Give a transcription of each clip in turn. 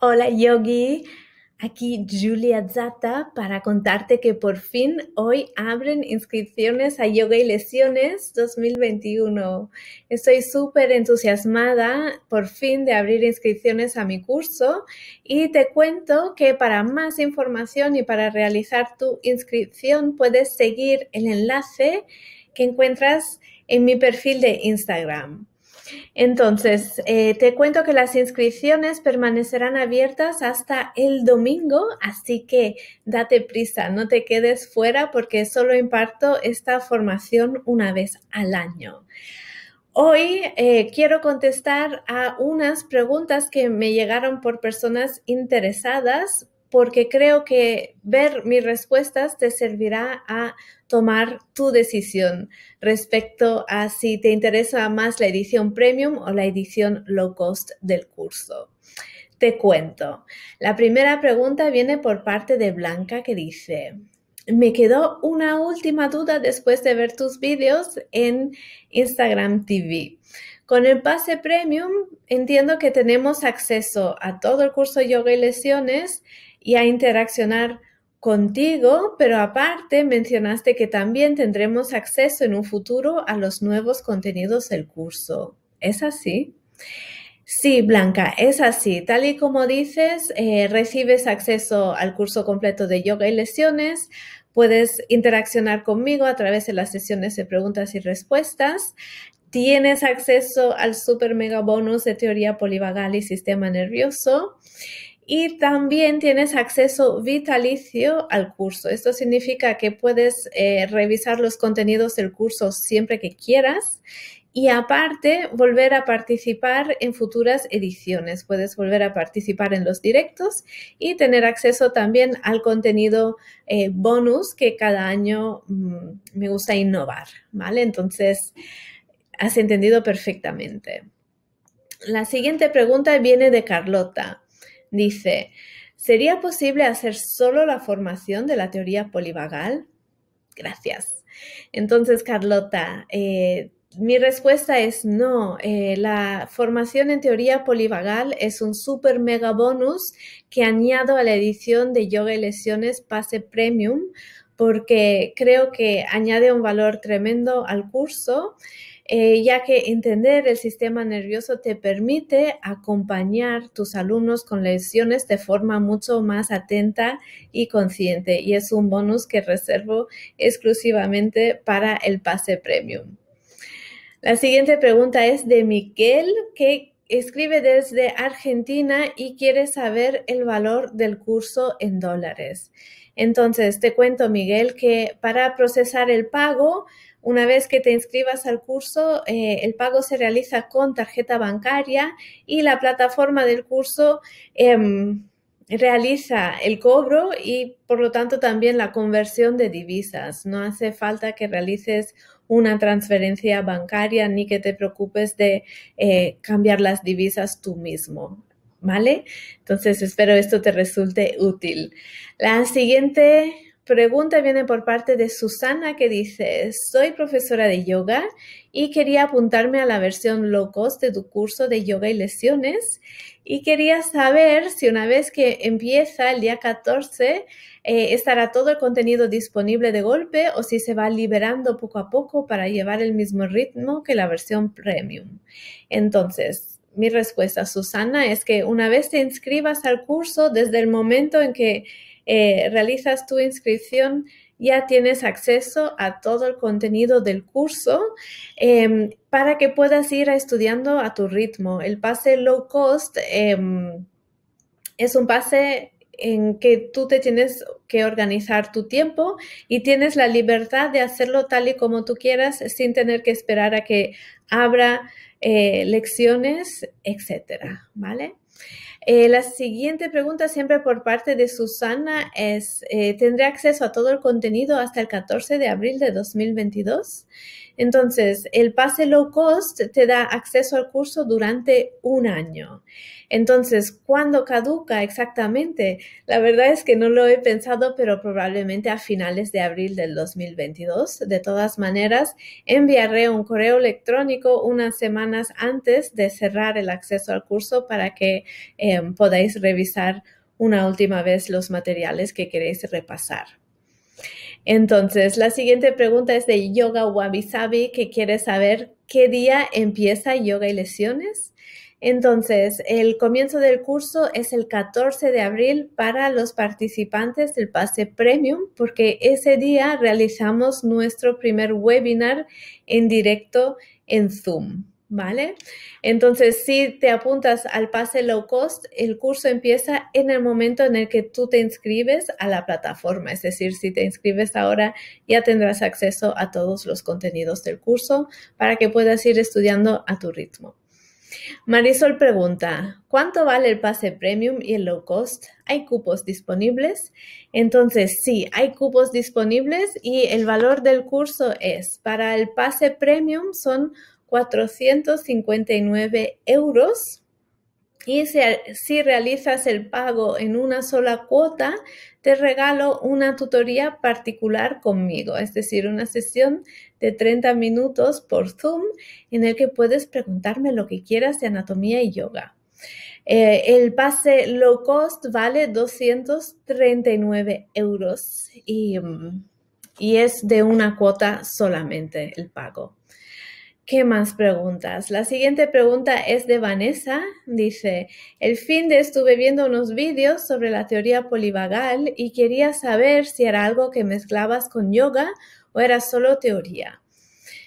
Hola yogi, aquí Julia Zata para contarte que por fin hoy abren inscripciones a Yoga y Lesiones 2021. Estoy súper entusiasmada por fin de abrir inscripciones a mi curso y te cuento que para más información y para realizar tu inscripción puedes seguir el enlace que encuentras en mi perfil de Instagram. Entonces, eh, te cuento que las inscripciones permanecerán abiertas hasta el domingo, así que date prisa, no te quedes fuera porque solo imparto esta formación una vez al año. Hoy eh, quiero contestar a unas preguntas que me llegaron por personas interesadas porque creo que ver mis respuestas te servirá a tomar tu decisión respecto a si te interesa más la edición premium o la edición low cost del curso. Te cuento. La primera pregunta viene por parte de Blanca que dice, me quedó una última duda después de ver tus vídeos en Instagram TV. Con el pase premium entiendo que tenemos acceso a todo el curso yoga y lesiones y a interaccionar contigo, pero aparte mencionaste que también tendremos acceso en un futuro a los nuevos contenidos del curso. ¿Es así? Sí, Blanca, es así. Tal y como dices, eh, recibes acceso al curso completo de yoga y lesiones. Puedes interaccionar conmigo a través de las sesiones de preguntas y respuestas. Tienes acceso al super mega bonus de teoría polivagal y sistema nervioso. Y también tienes acceso vitalicio al curso. Esto significa que puedes eh, revisar los contenidos del curso siempre que quieras y aparte volver a participar en futuras ediciones. Puedes volver a participar en los directos y tener acceso también al contenido eh, bonus que cada año mm, me gusta innovar, ¿vale? Entonces, has entendido perfectamente. La siguiente pregunta viene de Carlota. Dice, ¿sería posible hacer solo la formación de la teoría polivagal? Gracias. Entonces, Carlota, eh, mi respuesta es no. Eh, la formación en teoría polivagal es un super mega bonus que añado a la edición de Yoga y Lesiones Pase Premium porque creo que añade un valor tremendo al curso. Eh, ya que entender el sistema nervioso te permite acompañar tus alumnos con lecciones de forma mucho más atenta y consciente. Y es un bonus que reservo exclusivamente para el pase premium. La siguiente pregunta es de Miguel que escribe desde Argentina y quiere saber el valor del curso en dólares. Entonces, te cuento, Miguel, que para procesar el pago una vez que te inscribas al curso, eh, el pago se realiza con tarjeta bancaria y la plataforma del curso em, realiza el cobro y por lo tanto también la conversión de divisas. No hace falta que realices una transferencia bancaria ni que te preocupes de eh, cambiar las divisas tú mismo. ¿Vale? Entonces espero esto te resulte útil. La siguiente pregunta viene por parte de Susana que dice, soy profesora de yoga y quería apuntarme a la versión low cost de tu curso de yoga y lesiones y quería saber si una vez que empieza el día 14 eh, estará todo el contenido disponible de golpe o si se va liberando poco a poco para llevar el mismo ritmo que la versión premium. Entonces, mi respuesta, Susana, es que una vez te inscribas al curso, desde el momento en que eh, realizas tu inscripción, ya tienes acceso a todo el contenido del curso em, para que puedas ir estudiando a tu ritmo. El pase low cost em, es un pase en que tú te tienes que organizar tu tiempo y tienes la libertad de hacerlo tal y como tú quieras sin tener que esperar a que abra eh, lecciones, etcétera, ¿vale? Eh, la siguiente pregunta, siempre por parte de Susana, es, eh, ¿tendré acceso a todo el contenido hasta el 14 de abril de 2022? Entonces, el pase low cost te da acceso al curso durante un año. Entonces, ¿cuándo caduca exactamente? La verdad es que no lo he pensado, pero probablemente a finales de abril del 2022. De todas maneras, enviaré un correo electrónico unas semanas antes de cerrar el acceso al curso para que eh, podáis revisar una última vez los materiales que queréis repasar. Entonces, la siguiente pregunta es de Yoga Wabi Sabi, que quiere saber qué día empieza yoga y lesiones. Entonces, el comienzo del curso es el 14 de abril para los participantes del pase premium, porque ese día realizamos nuestro primer webinar en directo en Zoom. ¿Vale? Entonces, si te apuntas al pase low cost, el curso empieza en el momento en el que tú te inscribes a la plataforma. Es decir, si te inscribes ahora, ya tendrás acceso a todos los contenidos del curso para que puedas ir estudiando a tu ritmo. Marisol pregunta, ¿cuánto vale el pase premium y el low cost? ¿Hay cupos disponibles? Entonces, sí, hay cupos disponibles y el valor del curso es, para el pase premium son 459 euros. Y si, realizas el pago en una sola cuota, te regalo una tutoría particular conmigo, es decir, una sesión de 30 minutos por Zoom en el que puedes preguntarme lo que quieras de anatomía y yoga. Eh, el pase low cost vale 239 euros y es de una cuota solamente el pago. ¿Qué más preguntas? La siguiente pregunta es de Vanessa. Dice, el fin de estuve viendo unos vídeos sobre la teoría polivagal y quería saber si era algo que mezclabas con yoga o era solo teoría.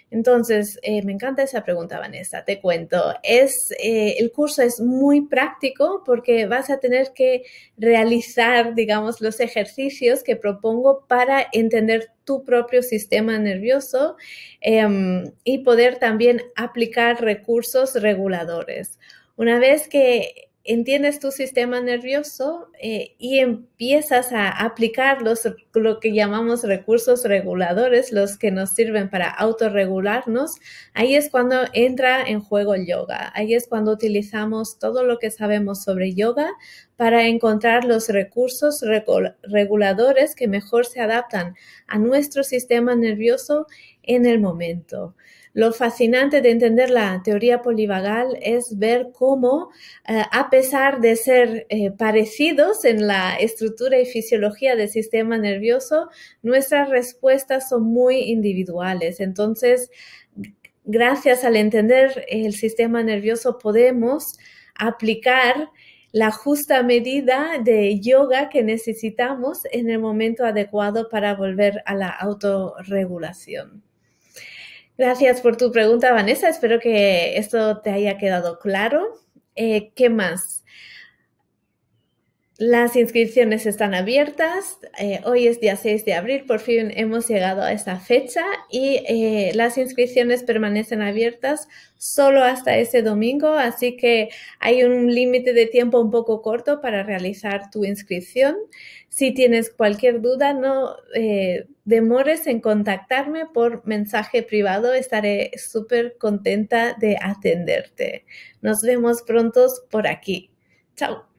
Entonces, eh, me encanta esa pregunta, Vanessa, te cuento. Es, eh, el curso es muy práctico porque vas a tener que realizar, digamos, los ejercicios que propongo para entender tu propio sistema nervioso em, y poder también aplicar recursos reguladores. Una vez que entiendes tu sistema nervioso eh, y empiezas a aplicar lo que llamamos recursos reguladores, los que nos sirven para autorregularnos, ahí es cuando entra en juego el yoga, ahí es cuando utilizamos todo lo que sabemos sobre yoga para encontrar los recursos reguladores que mejor se adaptan a nuestro sistema nervioso en el momento. Lo fascinante de entender la teoría polivagal es ver cómo, eh, a pesar de ser eh, parecidos en la estructura y fisiología del sistema nervioso, nuestras respuestas son muy individuales. Entonces, gracias al entender el sistema nervioso, podemos aplicar la justa medida de yoga que necesitamos en el momento adecuado para volver a la autorregulación. Gracias por tu pregunta, Vanessa. Espero que esto te haya quedado claro. Eh, ¿Qué más? Las inscripciones están abiertas. Eh, hoy es día 6 de abril, por fin hemos llegado a esta fecha y eh, las inscripciones permanecen abiertas solo hasta ese domingo, así que hay un límite de tiempo un poco corto para realizar tu inscripción. Si tienes cualquier duda, no eh, demores en contactarme por mensaje privado, estaré súper contenta de atenderte. Nos vemos pronto por aquí. Chao.